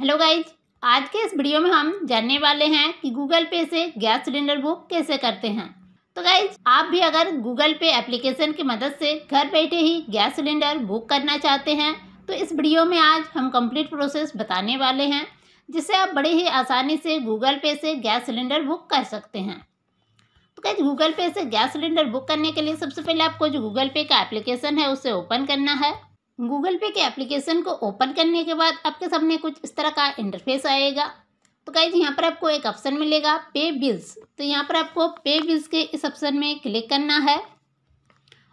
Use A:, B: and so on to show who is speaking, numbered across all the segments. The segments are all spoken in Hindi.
A: हेलो गाइज आज के इस वीडियो में हम जानने वाले हैं कि गूगल पे से गैस सिलेंडर बुक कैसे करते हैं तो गाइज आप भी अगर गूगल पे एप्लीकेशन की मदद से घर बैठे ही गैस सिलेंडर बुक करना चाहते हैं तो इस वीडियो में आज हम कंप्लीट प्रोसेस बताने वाले हैं जिससे आप बड़े ही आसानी से गूगल पे से गैस सिलेंडर बुक कर सकते हैं तो गाइज गूगल पे से गैस सिलेंडर बुक करने के लिए सबसे पहले आपको जो गूगल पे का एप्लीकेशन है उसे ओपन करना है गूगल पे के एप्लीकेशन को ओपन करने के बाद आपके सामने कुछ इस तरह का इंटरफेस आएगा तो कहीं यहाँ पर आपको एक ऑप्शन मिलेगा पे बिल्स तो यहाँ पर आपको पे बिल्स के इस ऑप्शन में क्लिक करना है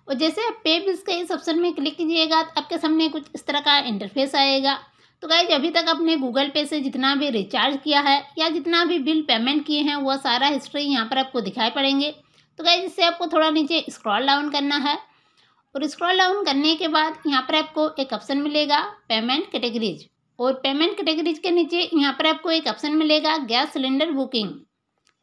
A: और जैसे आप पे बिल्स के इस ऑप्शन में क्लिक कीजिएगा तो आपके सामने कुछ इस तरह का इंटरफेस आएगा तो गाइज अभी तक आपने गूगल पे से जितना भी रिचार्ज किया है या जितना भी बिल पेमेंट किए हैं वह सारा हिस्ट्री यहाँ पर आपको दिखाई पड़ेंगे तो गाइज इससे आपको थोड़ा नीचे स्क्रॉल डाउन करना है और स्क्रॉल डाउन करने के बाद यहाँ पर आपको एक ऑप्शन मिलेगा पेमेंट कैटेगरीज और पेमेंट कैटेगरीज के नीचे यहाँ पर आपको एक ऑप्शन मिलेगा गैस सिलेंडर बुकिंग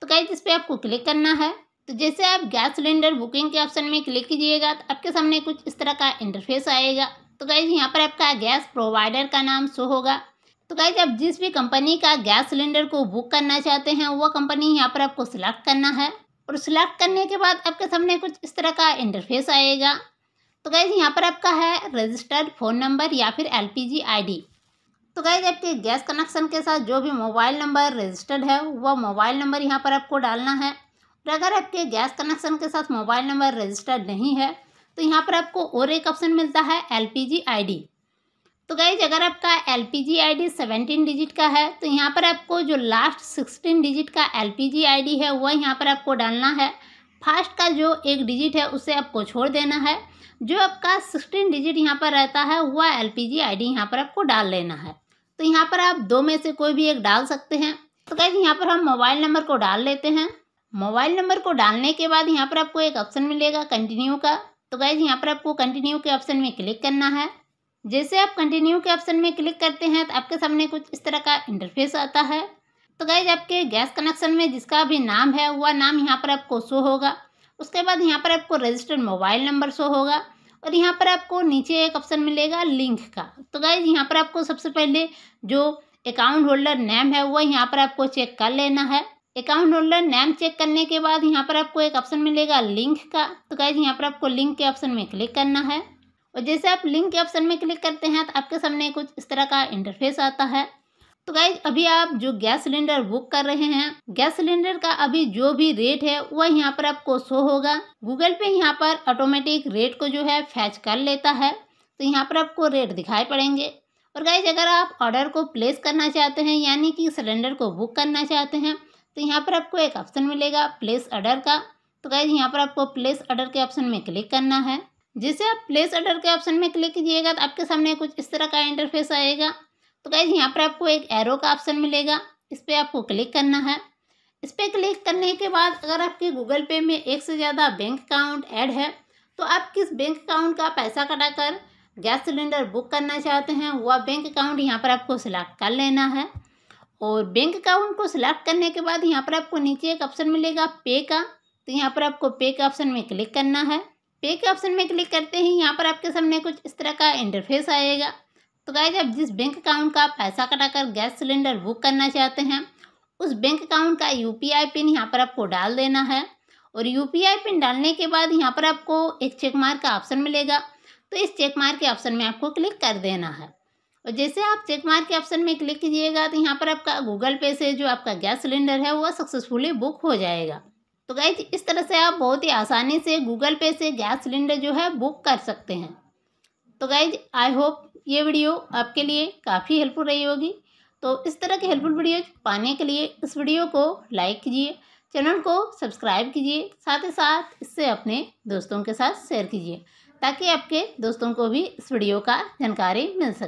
A: तो कहीं जिस पर आपको क्लिक करना है तो जैसे आप गैस सिलेंडर बुकिंग के ऑप्शन में क्लिक कीजिएगा तो आपके सामने कुछ इस तरह का इंटरफेस आएगा तो कहीं यहाँ पर आपका गैस प्रोवाइडर का नाम शो होगा तो कहीं आप जिस भी कंपनी का गैस सिलेंडर को बुक करना चाहते हैं वह कंपनी यहाँ पर आपको सिलेक्ट करना है और सिलेक्ट करने के बाद आपके सामने कुछ इस तरह का इंटरफेस आएगा तो गैज यहाँ पर आपका है रजिस्टर्ड फ़ोन नंबर या फिर एल पी तो गैज आपके गैस कनेक्शन के साथ जो भी मोबाइल नंबर रजिस्टर्ड है वह मोबाइल नंबर यहाँ पर आपको डालना है और अगर आपके गैस कनेक्शन के साथ मोबाइल नंबर रजिस्टर्ड नहीं है तो यहाँ पर आपको और एक ऑप्शन मिलता है एल पी तो गैज अगर आपका L P G I D seventeen digit का है तो यहाँ पर आपको जो लास्ट सिक्सटीन डिजिट का L P G I D है वह यहाँ पर आपको डालना है फास्ट का जो एक डिजिट है उसे आपको छोड़ देना है जो आपका सिक्सटीन डिजिट यहाँ पर रहता है वह L P G I D यहाँ पर आपको डाल लेना है तो यहाँ पर आप दो में से कोई भी एक डाल सकते हैं तो कैसे यहाँ पर हम मोबाइल नंबर को डाल लेते हैं मोबाइल नंबर को डालने के बाद यहाँ पर आपको एक ऑप्शन मिलेगा कंटिन्यू का तो गैज यहाँ पर आपको कंटिन्यू के ऑप्शन में क्लिक करना है जैसे आप कंटिन्यू के ऑप्शन में क्लिक करते हैं तो आपके सामने कुछ इस तरह का इंटरफेस आता है तो गाइज आपके गैस कनेक्शन में जिसका भी नाम है वह नाम यहाँ पर आपको शो होगा उसके बाद यहाँ पर आपको रजिस्टर्ड मोबाइल नंबर शो होगा और यहाँ पर आपको नीचे एक ऑप्शन मिलेगा लिंक का तो गाइज यहाँ पर आपको सबसे पहले जो अकाउंट होल्डर नेम है वह यहाँ पर आपको चेक कर लेना है अकाउंट होल्डर नेम चेक करने के बाद यहाँ पर आपको एक ऑप्शन मिलेगा लिंक का तो गाइज यहाँ पर आपको लिंक के ऑप्शन में क्लिक करना है और जैसे आप लिंक के ऑप्शन में क्लिक करते हैं तो आपके सामने कुछ इस तरह का इंटरफेस आता है तो गाइज अभी आप जो गैस सिलेंडर बुक कर रहे हैं गैस सिलेंडर का अभी जो भी रेट है वह यहाँ पर आपको शो होगा गूगल पे यहाँ पर ऑटोमेटिक रेट को जो है फैच कर लेता है तो यहाँ पर आपको रेट दिखाई पड़ेंगे और गाइज अगर आप ऑर्डर को प्लेस करना चाहते हैं यानी कि सिलेंडर को बुक करना चाहते हैं तो यहाँ पर आपको एक ऑप्शन मिलेगा प्लेस ऑर्डर का तो गाइज यहाँ पर आपको प्लेस ऑर्डर के ऑप्शन में क्लिक करना है जैसे आप प्लेस ऑर्डर के ऑप्शन में क्लिक कीजिएगा तो आपके सामने कुछ इस तरह का इंटरफेस आएगा तो गैज यहाँ पर आपको एक एरो का ऑप्शन मिलेगा इस पर आपको क्लिक करना है इस पर क्लिक करने के बाद अगर आपके गूगल पे में एक से ज़्यादा बैंक अकाउंट ऐड है तो आप किस बैंक अकाउंट का पैसा कटाकर गैस सिलेंडर बुक करना चाहते हैं वह बैंक अकाउंट यहाँ पर आपको सिलेक्ट कर लेना है और बैंक अकाउंट को सिलेक्ट करने के बाद यहाँ पर आपको नीचे एक ऑप्शन मिलेगा पे का तो यहाँ पर आपको पे के ऑप्शन में क्लिक करना है पे के ऑप्शन में क्लिक करते ही यहाँ पर आपके सामने कुछ इस तरह का इंटरफेस आएगा तो गाइज आप जिस बैंक अकाउंट का पैसा कटाकर गैस सिलेंडर बुक करना चाहते हैं उस बैंक अकाउंट का यू पिन यहाँ पर आपको डाल देना है और यू पिन डालने के बाद यहाँ पर आपको एक चेक मार्क का ऑप्शन मिलेगा तो इस चेक मार्क के ऑप्शन में आपको क्लिक कर देना है और जैसे आप चेक मार्क के ऑप्शन में क्लिक कीजिएगा तो यहाँ पर आपका गूगल पे से जो आपका गैस सिलेंडर है वो सक्सेसफुली बुक हो जाएगा तो गाइज इस तरह से आप बहुत ही आसानी से गूगल पे से गैस सिलेंडर जो है बुक कर सकते हैं तो गाइज आई होप ये वीडियो आपके लिए काफ़ी हेल्पफुल रही होगी तो इस तरह की हेल्पफुल वीडियो पाने के लिए इस वीडियो को लाइक कीजिए चैनल को सब्सक्राइब कीजिए साथ ही साथ इससे अपने दोस्तों के साथ शेयर कीजिए ताकि आपके दोस्तों को भी इस वीडियो का जानकारी मिल सके